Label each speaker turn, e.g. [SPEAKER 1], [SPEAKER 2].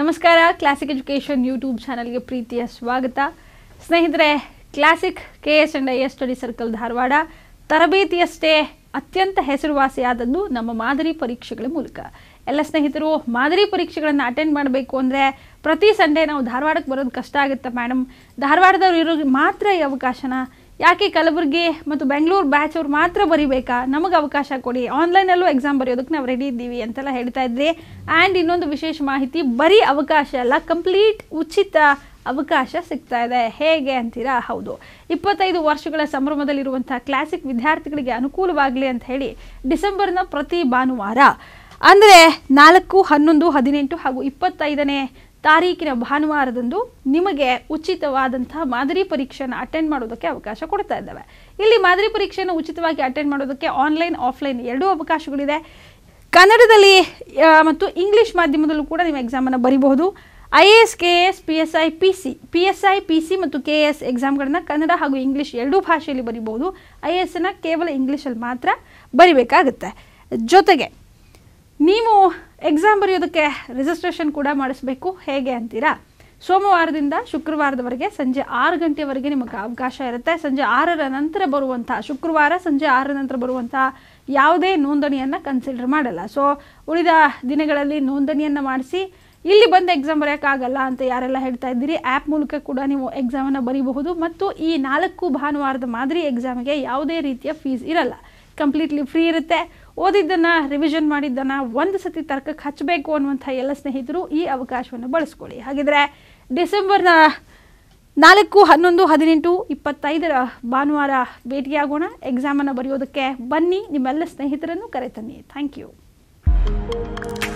[SPEAKER 1] ನಮಸ್ಕಾರ classic education YouTube ಚಾನಲ್ಗೆ ಪ್ರೀತಿಯ ಸ್ವಾಗತ ಸ್ನೇಹಿತರೆ classic K S and I S study circle Dharwad ತರಬೇತಿಯಷ್ಟೇ ಅತ್ಯಂತ ಹೆಸರುವಾಸಿಯಾದದ್ದು ನಮ್ಮ ಮಾದರಿ ಪರೀಕ್ಷೆಗಳ ಮೂಲಕ ಎಲ್ಲ ಸ್ನೇಹಿತರು ಮಾದರಿ ಪರೀಕ್ಷೆಗಳನ್ನು ಅಟೆಂಡ್ ಮಾಡಬೇಕು ಅಂದರೆ ಪ್ರತಿ ಸಂಡೇ ನಾವು ಧಾರವಾಡಕ್ಕೆ ಬರೋದು ಕಷ್ಟ ಆಗುತ್ತೆ ಮೇಡಮ್ ಧಾರವಾಡದವ್ರು ಇರೋ ಮಾತ್ರ ಈ ಅವಕಾಶನ ಯಾಕೆ ಕಲಬುರಗಿ ಮತ್ತು ಬೆಂಗಳೂರು ಬ್ಯಾಚ್ ಅವ್ರು ಮಾತ್ರ ಬರಿಬೇಕಾ ನಮಗೆ ಅವಕಾಶ ಕೊಡಿ ಆನ್ಲೈನಲ್ಲೂ ಎಕ್ಸಾಮ್ ಬರೆಯೋದಕ್ಕೆ ನಾವು ರೆಡಿ ಇದ್ದೀವಿ ಅಂತೆಲ್ಲ ಹೇಳ್ತಾ ಇದ್ರಿ ಆ್ಯಂಡ್ ಇನ್ನೊಂದು ವಿಶೇಷ ಮಾಹಿತಿ ಬರೀ ಅವಕಾಶ ಅಲ್ಲ ಕಂಪ್ಲೀಟ್ ಉಚಿತ ಅವಕಾಶ ಸಿಗ್ತಾ ಇದೆ ಹೇಗೆ ಅಂತೀರಾ ಹೌದು ಇಪ್ಪತ್ತೈದು ವರ್ಷಗಳ ಸಂಭ್ರಮದಲ್ಲಿರುವಂಥ ಕ್ಲಾಸಿಕ್ ವಿದ್ಯಾರ್ಥಿಗಳಿಗೆ ಅನುಕೂಲವಾಗಲಿ ಅಂತ ಹೇಳಿ ಡಿಸೆಂಬರ್ನ ಪ್ರತಿ ಭಾನುವಾರ ಅಂದರೆ ನಾಲ್ಕು ಹನ್ನೊಂದು ಹದಿನೆಂಟು ಹಾಗೂ ಇಪ್ಪತ್ತೈದನೇ ತಾರೀಕಿನ ಭಾನುವಾರದಂದು ನಿಮಗೆ ಉಚಿತವಾದಂತಹ ಮಾದರಿ ಪರೀಕ್ಷೆಯನ್ನು ಅಟೆಂಡ್ ಮಾಡೋದಕ್ಕೆ ಅವಕಾಶ ಕೊಡ್ತಾ ಇದ್ದಾವೆ ಇಲ್ಲಿ ಮಾದರಿ ಪರೀಕ್ಷೆಯನ್ನು ಉಚಿತವಾಗಿ ಅಟೆಂಡ್ ಮಾಡೋದಕ್ಕೆ ಆನ್ಲೈನ್ ಆಫ್ಲೈನ್ ಎರಡೂ ಅವಕಾಶಗಳಿದೆ ಕನ್ನಡದಲ್ಲಿ ಮತ್ತು ಇಂಗ್ಲೀಷ್ ಮಾಧ್ಯಮದಲ್ಲೂ ಕೂಡ ನೀವು ಎಕ್ಸಾಮನ್ನು ಬರೀಬಹುದು I A S K S P S I P C P S I P C ಮತ್ತು ಕೆ ಎಸ್ ಎಕ್ಸಾಮ್ಗಳನ್ನು ಕನ್ನಡ ಹಾಗೂ ಇಂಗ್ಲೀಷ್ ಎರಡೂ ಭಾಷೆಯಲ್ಲಿ ಬರಿಬೋದು ಐ ಎ ಎಸ್ನ ಕೇವಲ ಇಂಗ್ಲೀಷಲ್ಲಿ ಮಾತ್ರ ಬರಿಬೇಕಾಗುತ್ತೆ ಜೊತೆಗೆ ನೀವು ಎಕ್ಸಾಮ್ ಬರೆಯೋದಕ್ಕೆ ರಿಜಿಸ್ಟ್ರೇಷನ್ ಕೂಡ ಮಾಡಿಸ್ಬೇಕು ಹೇಗೆ ಅಂತೀರಾ ಸೋಮವಾರದಿಂದ ಶುಕ್ರವಾರದವರೆಗೆ ಸಂಜೆ ಆರು ಗಂಟೆವರೆಗೆ ನಿಮಗೆ ಅವಕಾಶ ಇರುತ್ತೆ ಸಂಜೆ ಆರರ ನಂತರ ಬರುವಂಥ ಶುಕ್ರವಾರ ಸಂಜೆ ಆರರ ನಂತರ ಬರುವಂಥ ಯಾವುದೇ ನೋಂದಣಿಯನ್ನು ಕನ್ಸಿಡರ್ ಮಾಡಲ್ಲ ಸೊ ಉಳಿದ ದಿನಗಳಲ್ಲಿ ನೋಂದಣಿಯನ್ನು ಮಾಡಿಸಿ ಇಲ್ಲಿ ಬಂದು ಎಕ್ಸಾಮ್ ಬರೆಯೋಕ್ಕಾಗಲ್ಲ ಅಂತ ಯಾರೆಲ್ಲ ಹೇಳ್ತಾ ಇದ್ದೀರಿ ಆ್ಯಪ್ ಮೂಲಕ ಕೂಡ ನೀವು ಎಕ್ಸಾಮನ್ನು ಬರೀಬಹುದು ಮತ್ತು ಈ ನಾಲ್ಕು ಭಾನುವಾರದ ಮಾದರಿ ಎಕ್ಸಾಮ್ಗೆ ಯಾವುದೇ ರೀತಿಯ ಫೀಸ್ ಇರಲ್ಲ ಕಂಪ್ಲೀಟ್ಲಿ ಫ್ರೀ ಇರುತ್ತೆ ಓದಿದ್ದನ್ನು ರಿವಿಷನ್ ಮಾಡಿದ್ದನ್ನು ಒಂದು ಸತಿ ತರ್ಕಕ್ಕೆ ಹಚ್ಚಬೇಕು ಅನ್ನುವಂಥ ಎಲ್ಲ ಸ್ನೇಹಿತರು ಈ ಅವಕಾಶವನ್ನು ಬಳಸ್ಕೊಳ್ಳಿ ಹಾಗಿದ್ರೆ ಡಿಸೆಂಬರ್ನ ನಾಲ್ಕು ಹನ್ನೊಂದು ಹದಿನೆಂಟು ಇಪ್ಪತ್ತೈದರ ಭಾನುವಾರ ಭೇಟಿಯಾಗೋಣ ಎಕ್ಸಾಮನ್ನು ಬರೆಯೋದಕ್ಕೆ ಬನ್ನಿ ನಿಮ್ಮೆಲ್ಲ ಸ್ನೇಹಿತರನ್ನು ಕರೆತನ್ನಿ ಥ್ಯಾಂಕ್ ಯು